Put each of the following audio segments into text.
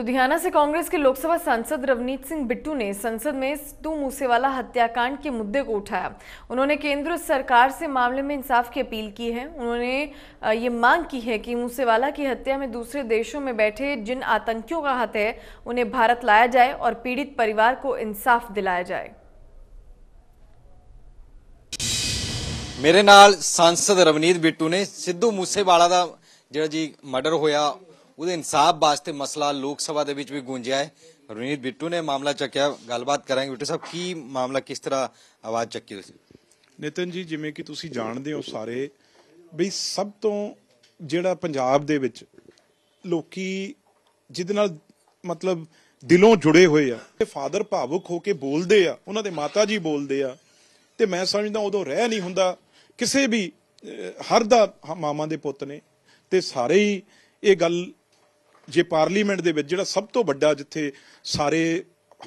लुधियाना से कांग्रेस के लोकसभा सांसद रवनीत सिंह बिट्टू ने संसद में सिद्धू मूसेवाला हत्याकांड के मुद्दे को उठाया उन्होंने केंद्र सरकार से मामले में इंसाफ की अपील की है उन्होंने ये मांग की है कि मूसेवाला की हत्या में दूसरे देशों में बैठे जिन आतंकियों का हाथ है उन्हें भारत लाया जाए और पीड़ित परिवार को इंसाफ दिलाया जाए मेरे नाल सांसद रवनीत बिट्टू ने सिद्धू मूसेवाला का जो जी मर्डर होया ਉਹਦੇ ਇਨਸਾਫ ਵਾਸਤੇ ਮਸਲਾ ਲੋਕ ਸਭਾ ਦੇ ਵਿੱਚ ਵੀ ਗੂੰਜਿਆ ਹੈ ਰੁਨੀਤ ਬਿੱਟੂ ਨੇ ਮਾਮਲਾ ਚੱਕਿਆ ਗੱਲਬਾਤ ਕਰਾਂਗੇ ਬਿੱਟੂ ਸਾਹਿਬ ਕੀ ਮਾਮਲਾ ਕਿਸ ਤਰ੍ਹਾਂ ਆਵਾਜ਼ ਚੱਕੀ ਤੁਸੀਂ ਨਿਤਨ ਜੀ ਜਿਵੇਂ ਕਿ ਤੁਸੀਂ ਜਾਣਦੇ ਹੋ ਸਾਰੇ ਵੀ ਸਭ ਤੋਂ ਜਿਹੜਾ ਪੰਜਾਬ ਦੇ ਵਿੱਚ ਲੋਕੀ ਜਿਹਦੇ ਨਾਲ ਮਤਲਬ ਦਿਲੋਂ ਜੁੜੇ ਹੋਏ ਆ ਤੇ ਫਾਦਰ ਭਾਵੁਕ ਹੋ ਕੇ ਬੋਲਦੇ ਆ ਉਹਨਾਂ ਦੇ ਮਾਤਾ ਜੀ ਬੋਲਦੇ ਆ ਤੇ ਮੈਂ ਸਮਝਦਾ ਉਦੋਂ ਰਹਿ ਨਹੀਂ ਹੁੰਦਾ ਕਿਸੇ ਵੀ ਹਰ ਦਾ ਮਾਮਾ ਦੇ ਪੁੱਤ ਨੇ ਤੇ ਸਾਰੇ ਹੀ ਇਹ ਗੱਲ ਜੇ ਪਾਰਲੀਮੈਂਟ ਦੇ ਵਿੱਚ ਜਿਹੜਾ ਸਭ ਤੋਂ ਵੱਡਾ ਜਿੱਥੇ ਸਾਰੇ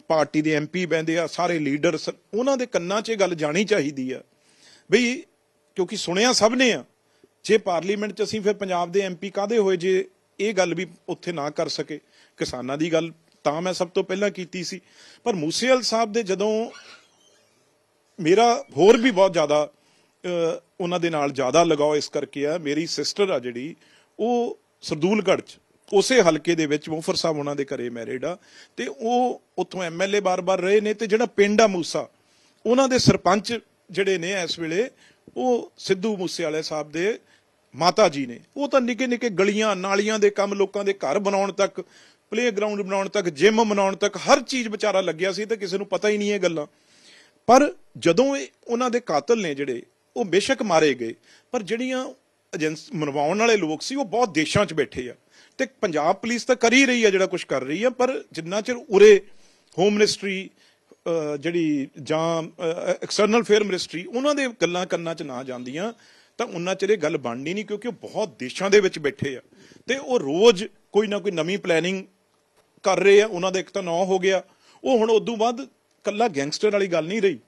ਪਾਰਟੀ ਦੇ ਐਮਪੀ ਬੈਂਦੇ ਆ ਸਾਰੇ ਲੀਡਰਸ ਉਹਨਾਂ ਦੇ ਕੰਨਾਂ 'ਚ ਇਹ ਗੱਲ ਜਾਣੀ ਚਾਹੀਦੀ ਆ ਬਈ ਕਿਉਂਕਿ ਸੁਣਿਆ ਸਭ ਨੇ ਆ ਜੇ ਪਾਰਲੀਮੈਂਟ 'ਚ ਅਸੀਂ ਫਿਰ ਪੰਜਾਬ ਦੇ ਐਮਪੀ ਕਾਦੇ ਹੋਏ ਜੇ ਇਹ ਗੱਲ ਵੀ ਉੱਥੇ ਨਾ ਕਰ ਸਕੇ ਕਿਸਾਨਾਂ ਦੀ ਗੱਲ ਤਾਂ ਮੈਂ ਸਭ ਤੋਂ ਪਹਿਲਾਂ ਕੀਤੀ ਸੀ ਪਰ ਮੂਸੇਵਾਲ ਸਾਹਿਬ ਦੇ ਜਦੋਂ ਮੇਰਾ ਹੋਰ ਵੀ ਬਹੁਤ ਜ਼ਿਆਦਾ ਉਹਨਾਂ ਦੇ ਨਾਲ ਜ਼ਿਆਦਾ ਲਗਾਓ ਇਸ ਕਰਕੇ ਆ ਮੇਰੀ ਸਿਸਟਰ ਆ ਜਿਹੜੀ ਉਹ ਸਰਦੂਲਗੜ੍ਹ 'ਚ ਉਸੇ ਹਲਕੇ ਦੇ ਵਿੱਚ ਮੁਫਰ ਸਾਹਿਬ ਉਹਨਾਂ ਦੇ ਘਰੇ ਮੈਰਿਡ ਆ ਤੇ ਉਹ ਉੱਥੋਂ ਐਮਐਲਏ ਬਾਰ-ਬਾਰ ਰਹੇ ਨੇ ਤੇ ਜਿਹੜਾ ਪਿੰਡ ਆ ਮੂਸਾ ਉਹਨਾਂ ਦੇ ਸਰਪੰਚ ਜਿਹੜੇ ਨੇ ਇਸ ਵੇਲੇ ਉਹ ਸਿੱਧੂ ਮੂਸੇ ਵਾਲੇ ਸਾਹਿਬ ਦੇ ਮਾਤਾ ਜੀ ਨੇ ਉਹ ਤਾਂ ਨਿੱਕੇ ਨਿੱਕੇ ਗਲੀਆਂ ਨਾਲੀਆਂ ਦੇ ਕੰਮ ਲੋਕਾਂ ਦੇ ਘਰ ਬਣਾਉਣ ਤੱਕ ਪਲੇਗਰਾਉਂਡ ਬਣਾਉਣ ਤੱਕ ਜਿਮ ਬਣਾਉਣ ਤੱਕ ਹਰ ਚੀਜ਼ ਵਿਚਾਰਾ ਲੱਗਿਆ ਸੀ ਤੇ ਕਿਸੇ ਨੂੰ ਪਤਾ ਹੀ ਨਹੀਂ ਇਹ ਗੱਲਾਂ ਪਰ ਜਦੋਂ ਇਹ ਉਹਨਾਂ ਦੇ ਕਾਤਲ ਨੇ ਜਿਹੜੇ ਉਹ ਬੇਸ਼ੱਕ ਮਾਰੇ ਗਏ ਪਰ ਜਿਹੜੀਆਂ ਏਜੰਸ ਮਨਵਾਉਣ ਵਾਲੇ ਲੋਕ ਸੀ ਉਹ ਬਹੁਤ ਦੇਸ਼ਾਂ 'ਚ ਬੈਠੇ ਆ ਤੇ ਪੰਜਾਬ ਪੁਲਿਸ ਤਾਂ ਕਰ ਹੀ ਰਹੀ ਹੈ ਜਿਹੜਾ ਕੁਝ ਕਰ ਰਹੀ ਹੈ ਪਰ ਜਿੰਨਾ ਚਿਰ ਉਰੇ ਹੋਮ ਮਿਨਿਸਟਰੀ ਜਿਹੜੀ ਜਾਂ ਐਕਸਟਰਨਲ ਫੇਅਰ ਮਿਨਿਸਟਰੀ ਉਹਨਾਂ ਦੇ ਗੱਲਾਂ ਕੰਨਾਂ 'ਚ ਨਾ ਜਾਂਦੀਆਂ ਤਾਂ ਉਹਨਾਂ ਚਿਰ ਇਹ ਗੱਲ ਬਣਨੀ ਨਹੀਂ ਕਿਉਂਕਿ ਉਹ ਬਹੁਤ ਦੇਸ਼ਾਂ ਦੇ ਵਿੱਚ ਬੈਠੇ ਆ ਤੇ ਉਹ ਰੋਜ਼ ਕੋਈ ਨਾ ਕੋਈ ਨਵੀਂ ਪਲੈਨਿੰਗ ਕਰ ਰਹੇ ਆ ਉਹਨਾਂ ਦਾ ਇੱਕ ਤਾਂ ਨਾਂ ਹੋ ਗਿਆ ਉਹ ਹੁਣ ਉਦੋਂ ਬਾਅਦ ਕੱਲਾ ਗੈਂਗਸਟਰ ਵਾਲੀ ਗੱਲ ਨਹੀਂ ਰਹੀ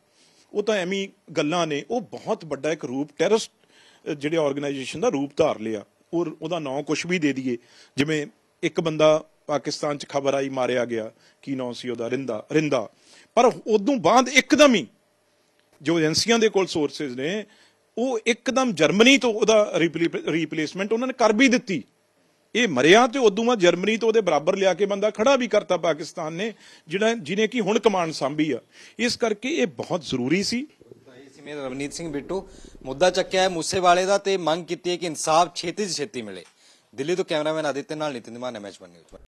ਉਹ ਤਾਂ ਐਵੇਂ ਗੱਲਾਂ ਨੇ ਉਹ ਬਹੁਤ ਵੱਡਾ ਇੱਕ ਰੂਪ ਟੈਰਰਿਸਟ ਜਿਹੜੇ ਆਰਗੇਨਾਈਜੇਸ਼ਨ ਦਾ ਰੂਪ ਧਾਰ ਲਿਆ ਉਹ ਉਹਦਾ ਨਾਮ ਕੁਝ ਵੀ ਦੇ ਦਈਏ ਜਿਵੇਂ ਇੱਕ ਬੰਦਾ ਪਾਕਿਸਤਾਨ 'ਚ ਖਬਰ ਆਈ ਮਾਰਿਆ ਗਿਆ ਕੀ ਨਾਮ ਸੀ ਉਹਦਾ ਰਿੰਦਾ ਰਿੰਦਾ ਪਰ ਉਦੋਂ ਬਾਅਦ ਇੱਕਦਮ ਹੀ ਜੋ ਏਜੰਸੀਆਂ ਦੇ ਕੋਲ ਸੋਰਸਸ ਨੇ ਉਹ ਇੱਕਦਮ ਜਰਮਨੀ ਤੋਂ ਉਹਦਾ ਰੀਪਲੇਸਮੈਂਟ ਉਹਨਾਂ ਨੇ ਕਰ ਵੀ ਦਿੱਤੀ ਇਹ ਮਰਿਆ ਤੇ ਉਦੋਂ ਬਾਅਦ ਜਰਮਨੀ ਤੋਂ ਉਹਦੇ ਬਰਾਬਰ ਲਿਆ ਕੇ ਬੰਦਾ ਖੜਾ ਵੀ ਕਰਤਾ ਪਾਕਿਸਤਾਨ ਨੇ ਜਿਹੜਾ ਜਿਹਨੇ ਕੀ ਹੁਣ ਕਮਾਂਡ ਸੰਭੀ ਆ ਇਸ ਕਰਕੇ ਇਹ ਬਹੁਤ ਜ਼ਰੂਰੀ ਸੀ ਨੇ ਰਵਨੀਤ ਸਿੰਘ ਬਿੱਟੂ ਮੁੱਦਾ ਚੱਕਿਆ ਹੈ ਮੂਸੇਵਾਲੇ ਦਾ ਤੇ ਮੰਗ ਕੀਤੀ ਹੈ ਕਿ ਇਨਸਾਫ ਛੇਤੀ ਛੇਤੀ ਮਿਲੇ ਦਿੱਲੀ ਤੋਂ ਕੈਮਰਾਮੈਨ ਆਦਿੱਤ ਨਾਲ ਨਿਤਿਨ ਦਿਮਾਨ ਐਮਐਚ1 ਨਿਊਜ਼